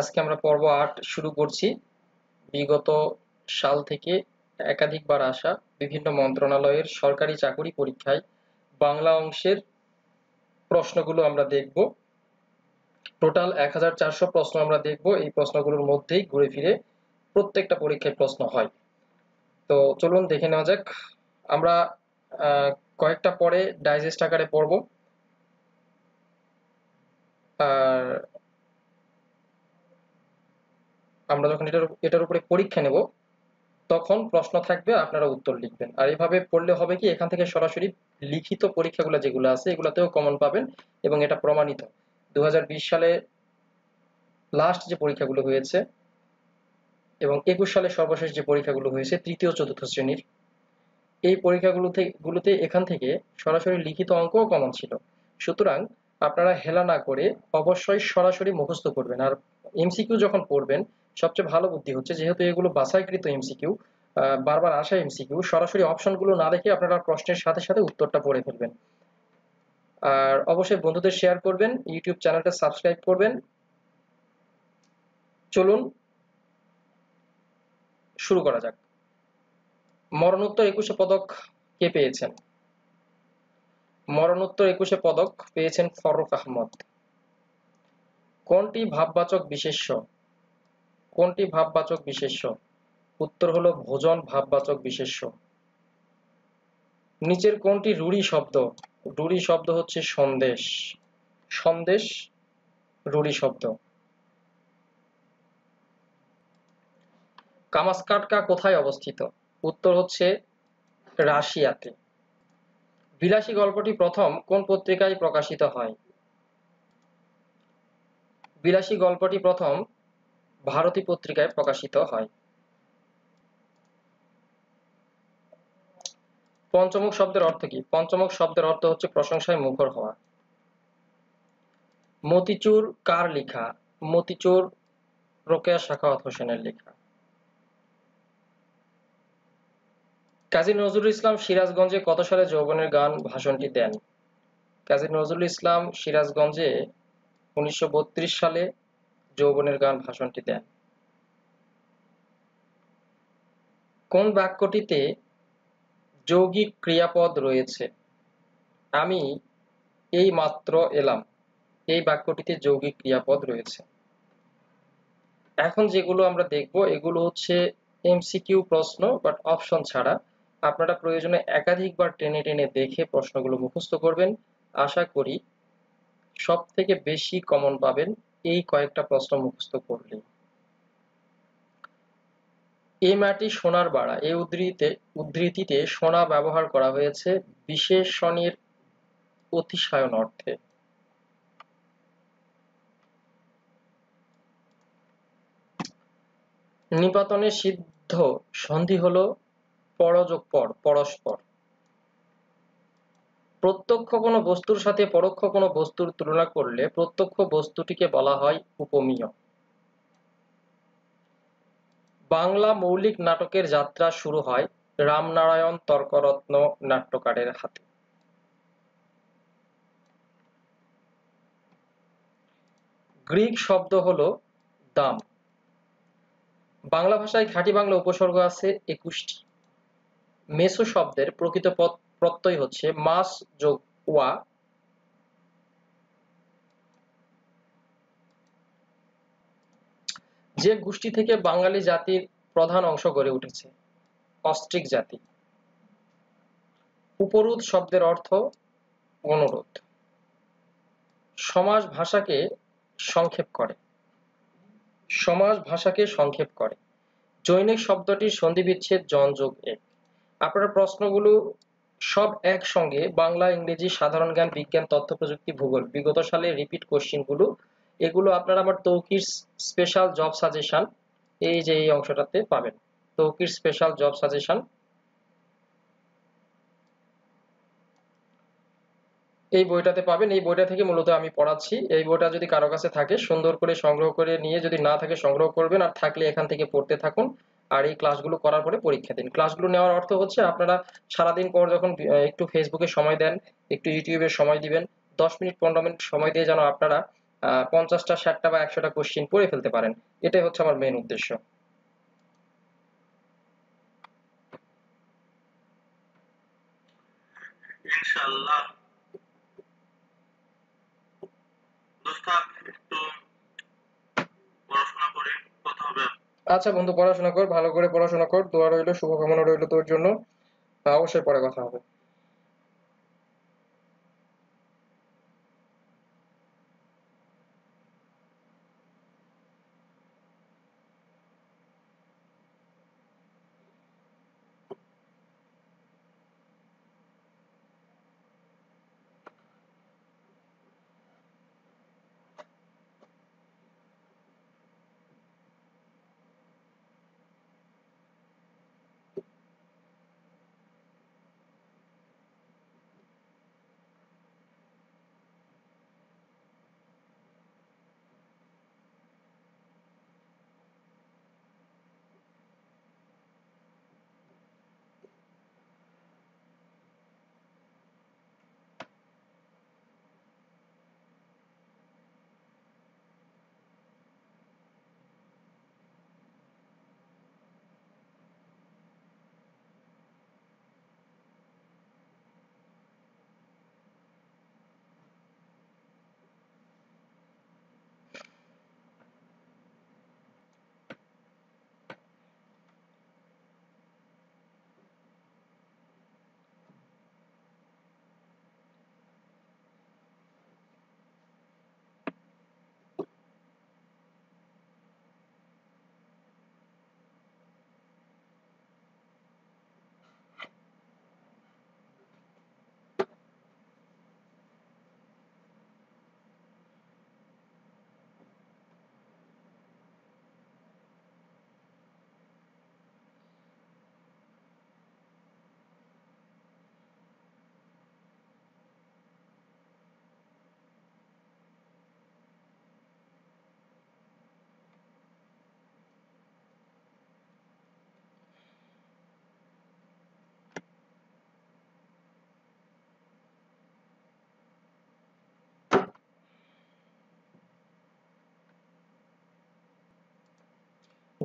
আজকে আমরা পর্ব আট শুরু করছি বিগত সাল থেকে একাধিকবার আসা বিভিন্ন মন্ত্রণালয়ের সরকারি চাকুরি পরীক্ষায় বাংলা অংশের প্রশ্নগুলো আমরা দেখব টোটাল এক প্রশ্ন আমরা দেখব এই প্রশ্নগুলোর মধ্যেই ঘুরে ফিরে প্রত্যেকটা পরীক্ষায় প্রশ্ন হয় তো চলুন দেখে নেওয়া যাক আমরা কয়েকটা পরে ডাইজেস্ট আকারে পড়ব আর আমরা যখন এটার এটার উপরে পরীক্ষা নেব তখন প্রশ্ন থাকবে আপনারা উত্তর লিখবেন আর এইভাবে পড়লে হবে কি এখান থেকে সরাসরি লিখিত পরীক্ষাগুলো যেগুলো আছে এগুলোতেও কমন পাবেন এবং এটা প্রমাণিত দু সালে লাস্ট যে পরীক্ষাগুলো হয়েছে এবং একুশ সালে সর্বশেষ যে পরীক্ষাগুলো হয়েছে তৃতীয় চতুর্থ শ্রেণীর এই পরীক্ষাগুলো গুলোতে এখান থেকে সরাসরি লিখিত অঙ্কও কমন ছিল সুতরাং আপনারা হেলা না করে অবশ্যই সরাসরি মুখস্থ করবেন আর এমসিকিউ যখন পড়বেন সবচেয়ে ভালো বুদ্ধি হচ্ছে যেহেতু এগুলো বাছাইকৃত এমসিকিউ বারবার আসা এমসিকিউ সরাসরি অপশনগুলো না দেখে আপনারা প্রশ্নের সাথে সাথে উত্তরটা পড়ে ফেলবেন আর অবশ্যই বন্ধুদের শেয়ার করবেন ইউটিউব চ্যানেলটা সাবস্ক্রাইব করবেন চলুন শুরু করা যাক মরণোত্তর একুশে পদক কে পেয়েছেন মরণোত্তর একুশে পদক পেয়েছেন ফরুক আহমদ কোনটি ভাববাচক বিশেষ্য কোনটি ভাববাচক বিশেষ্য উত্তর হলো ভোজন ভাববাচক বিশেষ্য নিচের কোনটি রুড়ি শব্দ রুড়ি শব্দ হচ্ছে সন্দেশ সন্দেশ রুড়ি শব্দ কামাস্কাটকা কোথায় অবস্থিত উত্তর হচ্ছে রাশিয়াতে বিলাসী গল্পটি প্রথম কোন পত্রিকায় প্রকাশিত হয় বিলাসী গল্পটি প্রথম ভারতী পত্রিকায় প্রকাশিত হয় পঞ্চমুখ শব্দের অর্থ কি পঞ্চমুখ শব্দের অর্থ হচ্ছে প্রশংসায় মুখর হওয়া মতিচুর কার লেখা মতিচুর রোকেয়া শাখাওয়াত হোসেনের লেখা কাজী নজরুল ইসলাম সিরাজগঞ্জে কত সালে যৌবনের গান ভাষণটি দেন কাজী নজরুল ইসলাম সিরাজগঞ্জে উনিশশো সালে যৌবনের গান ভাষণটি দেন কোন বাক্যটিতে যৌগিক ক্রিয়াপদ রয়েছে আমি এই মাত্র এলাম এই বাক্যটিতে যৌগিক ক্রিয়াপদ রয়েছে এখন যেগুলো আমরা দেখব এগুলো হচ্ছে এমসিকিউ প্রশ্ন বাট অপশন ছাড়া আপনারা প্রয়োজনে একাধিকবার টেনে টেনে দেখে প্রশ্নগুলো মুখস্থ করবেন আশা করি সব থেকে বেশি কমন পাবেন এই কয়েকটা প্রশ্ন মুখস্থ করলে এ মাটি সোনার বাড়া এই উদ্ধৃতিতে উদ্ধৃতিতে সোনা ব্যবহার করা হয়েছে বিশেষণের অতিশয়ন অর্থে নিপাতনে সিদ্ধ সন্ধি হল পরযোগ পর পরস্পর প্রত্যক্ষ কোনো বস্তুর সাথে পরোক্ষ কোনো বস্তুর তুলনা করলে প্রত্যক্ষ বস্তুটিকে বলা হয় উপমীয় বাংলা মৌলিক নাটকের যাত্রা শুরু হয় রামনারায়ণ তর্করত্ন নাট্যকারের হাতে গ্রিক শব্দ হল দাম বাংলা ভাষায় খাঁটি বাংলা উপসর্গ আছে একুশটি মেসো শব্দের প্রকৃত প্রত্যয় হচ্ছে মাস যোগ ওয়া যে গোষ্ঠী থেকে বাঙালি জাতির প্রধান অংশ গড়ে উঠেছে অস্ট্রিক জাতি উপরোধ শব্দের অর্থ অনুরোধ সমাজ ভাষাকে সংক্ষেপ করে সমাজ ভাষাকে সংক্ষেপ করে জৈনিক শব্দটির সন্ধিবিচ্ছেদ জন যোগ এক আপনার প্রশ্নগুলো সব একসঙ্গে বাংলা ইংরেজি সাধারণ জ্ঞান বিজ্ঞান তথ্য প্রযুক্তি ভূগোল বিগত সালে রিপিট কোশ্চিন গুলো এগুলো আপনারা আমার তৌকির স্পেশাল জব সাজেশন এই যে এই অংশটাতে পাবেন তৌকির স্পেশাল জব সাজেশন এই বইটাতে পাবেন এই বইটা থেকে মূলত আমি পড়াচ্ছি এই বইটা যদি কারো কাছে থাকে সুন্দর করে সংগ্রহ করে নিয়ে যদি না থাকে সংগ্রহ করবেন আর থাকলে এখান থেকে পড়তে থাকুন আর এই ক্লাসগুলো করার পরে পরীক্ষা দিন ক্লাসগুলো নেওয়ার অর্থ হচ্ছে আপনারা সারাদিন পর যখন একটু ফেসবুকে সময় দেন একটু ইউটিউবে সময় দিবেন দশ মিনিট পনেরো মিনিট সময় দিয়ে যেন আপনারা পঞ্চাশটা ষাটটা বা একশোটা কোশ্চিন পড়ে ফেলতে পারেন এটাই হচ্ছে আমার মেন উদ্দেশ্য ইনশাআল্লাহ আচ্ছা বন্ধু পড়াশোনা কর ভালো করে পড়াশোনা কর দোয়া রইল শুভকামনা রইল তোর জন্য অবশ্যই পরে কথা হবে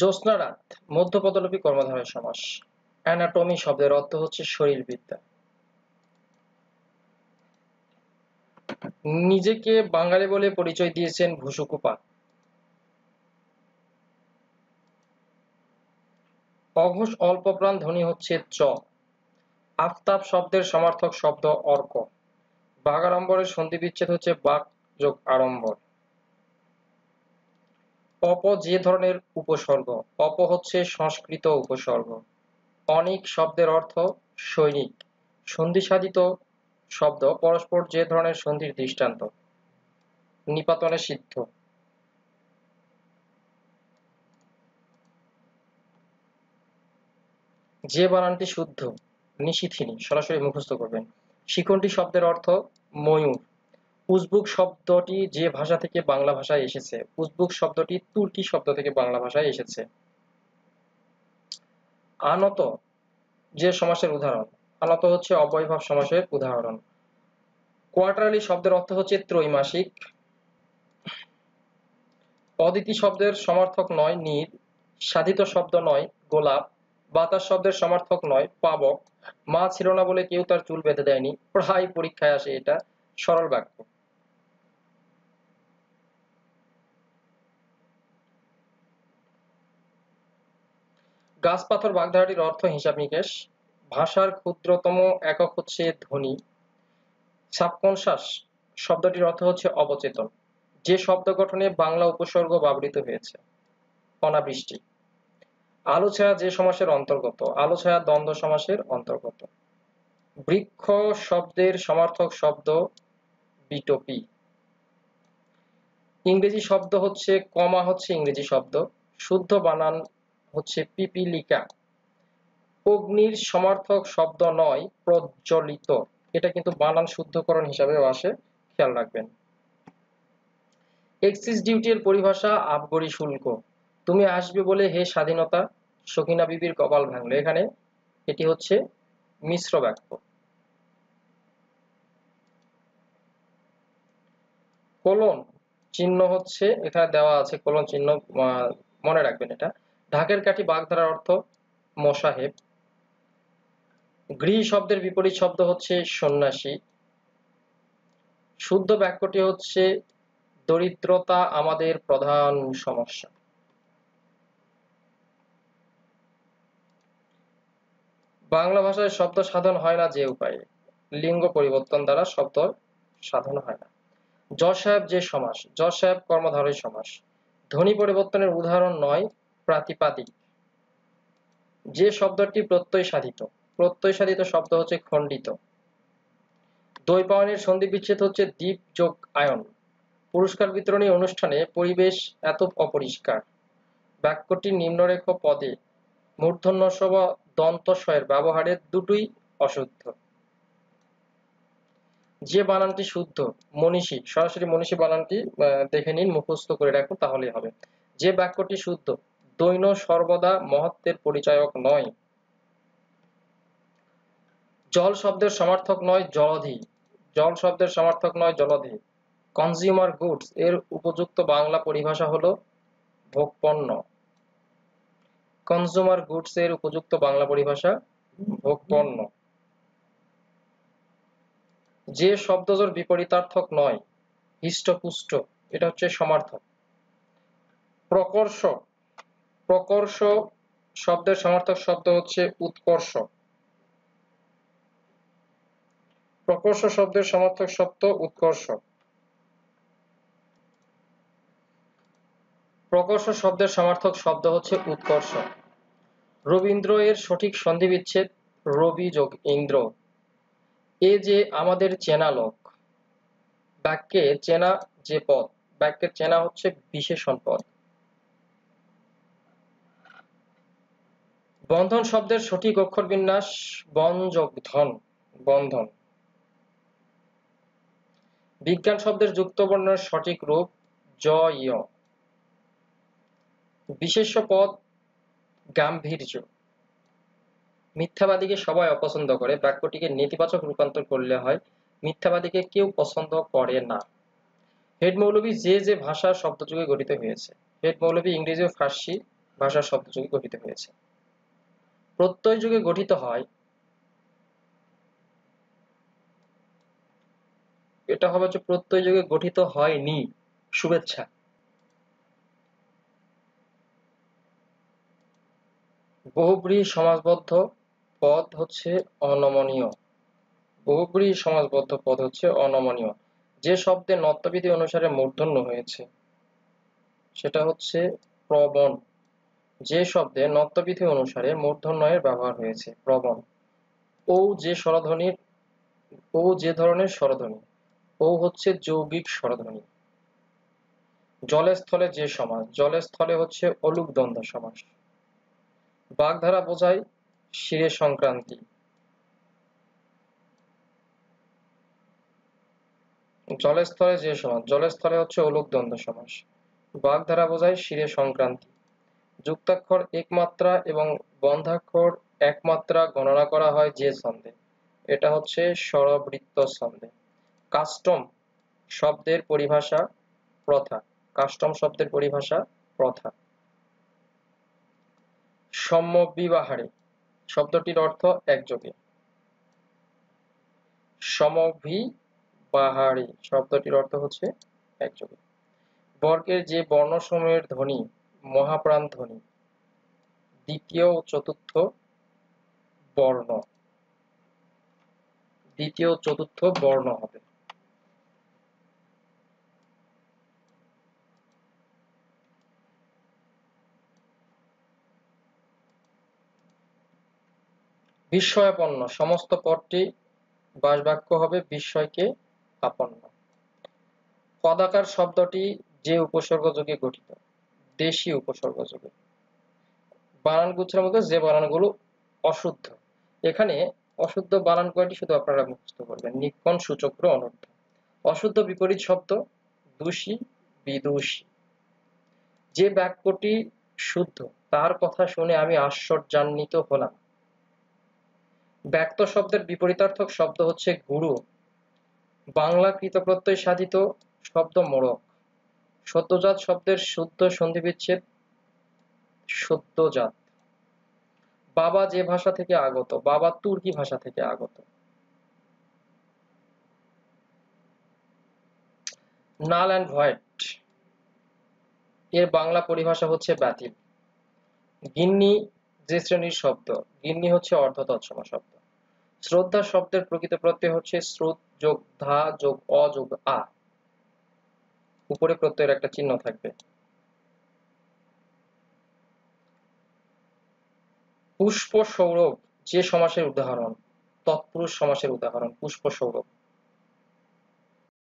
জ্যোৎস্না রাত মধ্যপদলপী কর্মধারয় সমাস অ্যানাটমি শব্দের অর্থ হচ্ছে শরীরবিদ্যা নিজেকে বাঙালি বলে পরিচয় দিয়েছেন ভুসুকুপা অঘোষ অল্পপ্রাণ ধ্বনি হচ্ছে চ আফতাব শব্দের সমার্থক শব্দ অর্ক বাগাড়ম্বরের সন্ধিবিচ্ছেদ হচ্ছে বাক যোগ আড়ম্বর অপ যে ধরনের উপসর্গ অপ হচ্ছে সংস্কৃত উপসর্গ অনেক শব্দের অর্থ সৈনিক সন্ধিসাধিত শব্দ পরস্পর যে ধরনের সন্ধির দৃষ্টান্ত নিপাতনে সিদ্ধ যে বানানটি শুদ্ধ নিশিথিনী সরাসরি মুখস্থ করবেন শিখণ্ডী শব্দের অর্থ ময়ূর উজবুক শব্দটি যে ভাষা থেকে বাংলা ভাষায় এসেছে উজবুক শব্দটি তুর্কি শব্দ থেকে বাংলা ভাষায় এসেছে আনত যে সমাসের উদাহরণ আনত হচ্ছে অব্যয়ভাব সমাসের উদাহরণ কোয়ার্টারলি শব্দের অর্থ হচ্ছে ত্রৈমাসিক অদিতি শব্দের সমর্থক নয় নীল সাধিত শব্দ নয় গোলাপ বাতাস শব্দের সমর্থক নয় পাবক মা ছিল না বলে কেউ তার চুল বেঁধে দেয়নি প্রায় পরীক্ষায় আসে এটা সরল বাক্য গাছপাথর বাগধারাটির অর্থ হিসাব নিকেশ ভাষার ক্ষুদ্রতম একক হচ্ছে ধ্বনি সাবকনশাস শব্দটির অর্থ হচ্ছে অবচেতন যে শব্দ গঠনে বাংলা উপসর্গ ব্যবহৃত হয়েছে অনাবৃষ্টি আলো ছায়া যে সমাসের অন্তর্গত আলো ছায়া দ্বন্দ্ব সমাসের অন্তর্গত বৃক্ষ শব্দের সমার্থক শব্দ বিটোপি ইংরেজি শব্দ হচ্ছে কমা হচ্ছে ইংরেজি শব্দ শুদ্ধ বানান হচ্ছে পিপিলিকা অগ্নির সমর্থক শব্দ নয় প্রজ্বলিত এটা কিন্তু বানান শুদ্ধকরণ হিসাবেও আসে খেয়াল রাখবেন এক্সিস ডিউটির পরিভাষা আবগরি শুল্ক তুমি আসবে বলে হে স্বাধীনতা সখিনা বিবির কপাল ভাঙলো এখানে এটি হচ্ছে মিশ্র বাক্য কোলন চিহ্ন হচ্ছে এখানে দেওয়া আছে কোলন চিহ্ন মনে রাখবেন এটা ঢাকের কাঠি বাগধারার অর্থ মোসাহেব গৃহী শব্দের বিপরীত শব্দ হচ্ছে সন্ন্যাসী শুদ্ধ বাক্যটি হচ্ছে দরিদ্রতা আমাদের প্রধান সমস্যা বাংলা ভাষায় শব্দ সাধন হয় না যে উপায়ে লিঙ্গ পরিবর্তন দ্বারা শব্দ সাধন হয় না যশ সাহেব যে সমাস যশ সাহেব কর্মধারয় সমাস ধ্বনি পরিবর্তনের উদাহরণ নয় প্রাতিপাদিক যে শব্দটি প্রত্যয় সাধিত প্রত্যয় সাধিত শব্দ হচ্ছে খণ্ডিত দ্বৈপায়নের সন্ধি বিচ্ছেদ হচ্ছে দ্বীপ যোগ আয়ন পুরস্কার বিতরণী অনুষ্ঠানে পরিবেশ এত অপরিষ্কার বাক্যটি নিম্নরেখ পদে মূর্ধন্য সভা দন্তস্বয়ের ব্যবহারের দুটোই অশুদ্ধ যে বানানটি শুদ্ধ মনীষী সরাসরি মনীষী বানানটি দেখে নিন মুখস্থ করে রাখুন তাহলেই হবে যে বাক্যটি শুদ্ধ দৈন সর্বদা মহত্বের পরিচায়ক নয় জল শব্দের সমার্থক নয় জলধি জল শব্দের সমার্থক নয় জলধি কনজিউমার গুডস এর উপযুক্ত বাংলা পরিভাষা হলো ভোগপণ্য কনজিউমার গুডস এর উপযুক্ত বাংলা পরিভাষা ভোগপণ্য যে শব্দজোর বিপরীতার্থক নয় হিষ্টপুষ্ট এটা হচ্ছে সমার্থক প্রকর্ষক প্রকর্ষ শব্দের সমর্থক শব্দ হচ্ছে উৎকর্ষ প্রকর্ষ শব্দের সমর্থক শব্দ উৎকর্ষ প্রকর্ষ শব্দের সমর্থক শব্দ হচ্ছে উৎকর্ষ রবীন্দ্র এর সঠিক সন্ধি বিচ্ছেদ রবি যোগ ইন্দ্র এ যে আমাদের চেনা লোক বাক্যে চেনা যে পদ বাক্যের চেনা হচ্ছে বিশেষণ পদ বন্ধন শব্দের সঠিক অক্ষর বিন্যাস বন যোগ ধন বন্ধন বিজ্ঞান শব্দের যুক্ত বর্ণের সঠিক রূপ জ ইয় বিশেষ্য পদ গাম্ভীর্য মিথ্যাবাদীকে সবাই অপছন্দ করে বাক্যটিকে নেতিবাচক রূপান্তর করলে হয় মিথ্যাবাদীকে কেউ পছন্দ করে না হেড মৌলবী যে যে ভাষার শব্দযুগে গঠিত হয়েছে হেড মৌলবী ইংরেজি ও ফার্সি ভাষার শব্দযুগে গঠিত হয়েছে প্রত্যয় যুগে গঠিত হয় এটা হবে হচ্ছে প্রত্যয় যুগে গঠিত হয়নি শুভেচ্ছা বহুব্রী সমাজবদ্ধ পদ হচ্ছে অনমনীয় বহুব্রী সমাজবদ্ধ পদ হচ্ছে অনমনীয় যে শব্দে নত্যবিধি অনুসারে মূর্ধন্য হয়েছে সেটা হচ্ছে প্রবণ যে শব্দে নত্যবিধি অনুসারে মূর্ধন্যয়ের ব্যবহার হয়েছে প্রবণ ও যে স্বরধ্বনির ও যে ধরনের স্বরধ্বনি ও হচ্ছে যৌগিক স্বরধ্বনি জলস্থলে যে সমাস জলস্থলে হচ্ছে অলুক দ্বন্দ্ব সমাস বাগধারা বোঝায় শিরে সংক্রান্তি জলস্থলে যে সমাস জলস্থলে হচ্ছে অলুক দ্বন্দ্ব সমাস বাগধারা বোঝায় শিরে সংক্রান্তি যুক্তাক্ষর একমাত্রা এবং বন্ধাক্ষর একমাত্রা গণনা করা হয় যে ছন্দে এটা হচ্ছে স্বরবৃত্ত ছন্দে কাস্টম শব্দের পরিভাষা প্রথা কাস্টম শব্দের পরিভাষা প্রথা সমবিবাহারে শব্দটির অর্থ একযোগে সমভি বাহারি শব্দটির অর্থ হচ্ছে একযোগে বর্গের যে বর্ণ বর্ণসমূহের ধ্বনি মহাপ্রাণ ধ্বনি দ্বিতীয় ও চতুর্থ বর্ণ দ্বিতীয় ও চতুর্থ বর্ণ হবে বিস্ময়াপন্ন সমস্ত পদটি বাসবাক্য হবে বিস্ময়কে আপন্ন পদাকার শব্দটি যে উপসর্গ যোগে গঠিত দেশি উপসর্গ যোগে বানানগুচ্ছের মধ্যে যে বানানগুলো অশুদ্ধ এখানে অশুদ্ধ বানান কয়টি শুধু আপনারা মুখস্থ করবেন নিক্ষণ সূচক্র অনর্থ অশুদ্ধ বিপরীত শব্দ দোষী বিদোষী যে বাক্যটি শুদ্ধ তার কথা শুনে আমি আশ্চর্যান্বিত হলাম ব্যক্ত শব্দের বিপরীতার্থক শব্দ হচ্ছে গুরু বাংলা কৃতপ্রত্যয় সাধিত শব্দ মোড়ক সত্যজাত শব্দের সত্য সন্ধি বিচ্ছেদ সত্যজাত বাবা যে ভাষা থেকে আগত বাবা তুর্কি ভাষা থেকে আগত নাল অ্যান্ড ভয়েট এর বাংলা পরিভাষা হচ্ছে ব্যাতিল গিন্নি যে শ্রেণীর শব্দ গিন্নি হচ্ছে অর্ধ তৎসম শব্দ শ্রদ্ধা শব্দের প্রকৃত প্রত্যয় হচ্ছে শ্রোত যোগ ধা যোগ অ যোগ আ উপরে প্রত্যয়ের একটা চিহ্ন থাকবে পুষ্প সৌরভ যে সমাসের উদাহরণ তৎপুরুষ সমাসের উদাহরণ পুষ্প সৌরভ